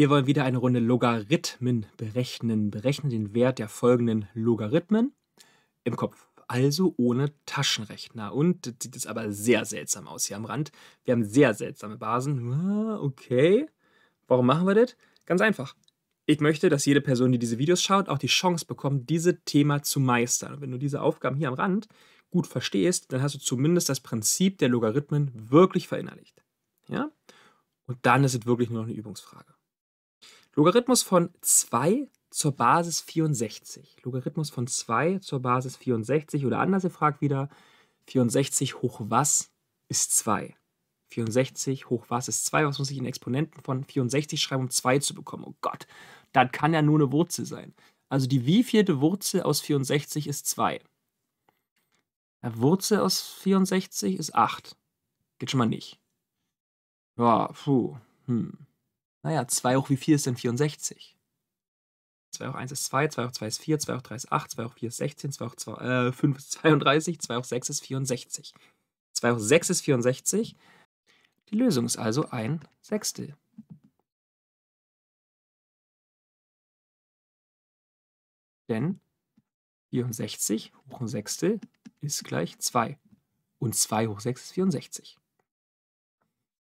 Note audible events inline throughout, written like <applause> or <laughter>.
Wir wollen wieder eine Runde Logarithmen berechnen. Berechnen den Wert der folgenden Logarithmen im Kopf. Also ohne Taschenrechner. Und das sieht jetzt aber sehr seltsam aus hier am Rand. Wir haben sehr seltsame Basen. Ah, okay. Warum machen wir das? Ganz einfach. Ich möchte, dass jede Person, die diese Videos schaut, auch die Chance bekommt, dieses Thema zu meistern. Und wenn du diese Aufgaben hier am Rand gut verstehst, dann hast du zumindest das Prinzip der Logarithmen wirklich verinnerlicht. Ja? Und dann ist es wirklich nur noch eine Übungsfrage. Logarithmus von 2 zur Basis 64. Logarithmus von 2 zur Basis 64 oder anders gefragt wieder, 64 hoch was ist 2? 64 hoch was ist 2? Was muss ich in Exponenten von 64 schreiben, um 2 zu bekommen? Oh Gott, das kann ja nur eine Wurzel sein. Also die wievielte Wurzel aus 64 ist 2? Ja, Wurzel aus 64 ist 8. Geht schon mal nicht. Ja, puh, hm. Naja, 2 hoch wie 4 ist denn 64. 2 hoch 1 ist 2, 2 hoch 2 ist 4, 2 hoch 3 ist 8, 2 hoch 4 ist 16, 2 hoch 2, äh, 5 ist 32, 2 hoch 6 ist 64. 2 hoch 6 ist 64. Die Lösung ist also ein Sechstel. Denn 64 hoch ein Sechstel ist gleich 2. Und 2 hoch 6 ist 64.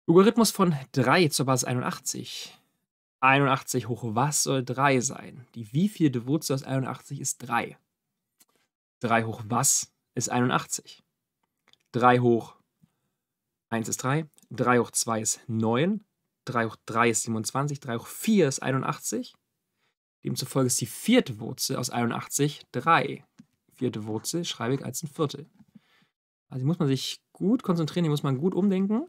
Logarithmus von 3 zur Basis 81. 81 hoch was soll 3 sein? Die wievielte Wurzel aus 81 ist 3. 3 hoch was ist 81? 3 hoch 1 ist 3, 3 hoch 2 ist 9, 3 hoch 3 ist 27, 3 hoch 4 ist 81. Demzufolge ist die vierte Wurzel aus 81 3. Vierte Wurzel schreibe ich als ein Viertel. Also muss man sich gut konzentrieren, hier muss man gut umdenken.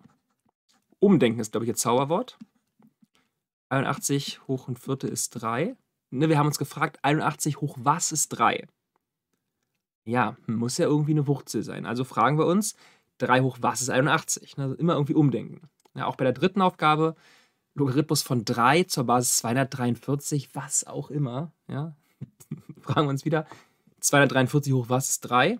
Umdenken ist, glaube ich, jetzt Zauberwort. 81 hoch ein Viertel ist 3. Ne, wir haben uns gefragt, 81 hoch was ist 3? Ja, muss ja irgendwie eine Wurzel sein. Also fragen wir uns, 3 hoch was ist 81? Ne, immer irgendwie umdenken. Ja, auch bei der dritten Aufgabe, Logarithmus von 3 zur Basis 243, was auch immer. Ja? <laughs> fragen wir uns wieder, 243 hoch was ist 3?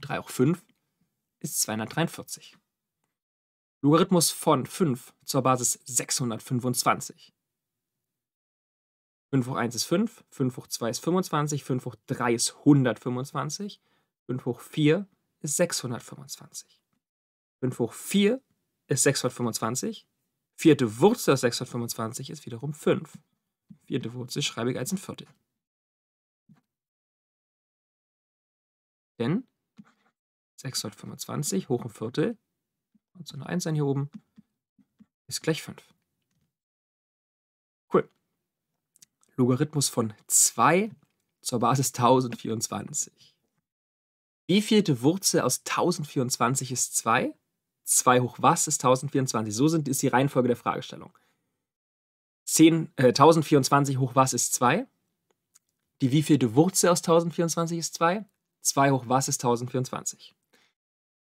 3 hoch 5 ist 243. Logarithmus von 5 zur Basis 625. 5 hoch 1 ist 5, 5 hoch 2 ist 25, 5 hoch 3 ist 125, 5 hoch 4 ist 625. 5 hoch 4 ist 625, vierte Wurzel aus 625 ist wiederum 5. Vierte Wurzel schreibe ich als ein Viertel. Denn 625 hoch ein Viertel und so also eine 1 sein hier oben ist gleich 5. Cool. Logarithmus von 2 zur Basis 1024. Wie vielte Wurzel aus 1024 ist 2? 2 hoch was ist 1024? So sind, ist die Reihenfolge der Fragestellung. 10, äh, 1024 hoch was ist 2? Die wievielte Wurzel aus 1024 ist 2? 2 hoch was ist 1024?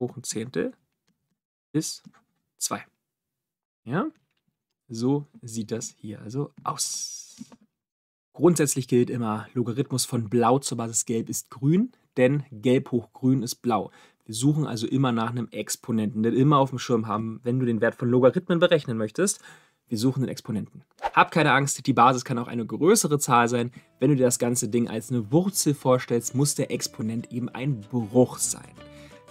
hoch ein Zehntel ist 2. Ja? So sieht das hier also aus. Grundsätzlich gilt immer, Logarithmus von blau zur Basis gelb ist grün, denn gelb hoch grün ist blau. Wir suchen also immer nach einem Exponenten, den immer auf dem Schirm haben, wenn du den Wert von Logarithmen berechnen möchtest. Wir suchen den Exponenten. Hab keine Angst, die Basis kann auch eine größere Zahl sein. Wenn du dir das ganze Ding als eine Wurzel vorstellst, muss der Exponent eben ein Bruch sein.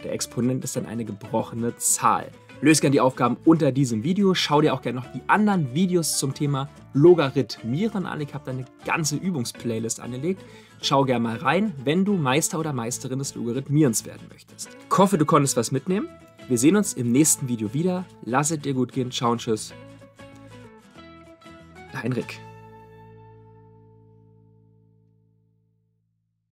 Der Exponent ist dann eine gebrochene Zahl. Löse gerne die Aufgaben unter diesem Video. Schau dir auch gerne noch die anderen Videos zum Thema Logarithmieren an. Ich habe da eine ganze Übungsplaylist angelegt. Schau gerne mal rein, wenn du Meister oder Meisterin des Logarithmierens werden möchtest. Ich hoffe, du konntest was mitnehmen. Wir sehen uns im nächsten Video wieder. Lass es dir gut gehen. Ciao und tschüss. Heinrich.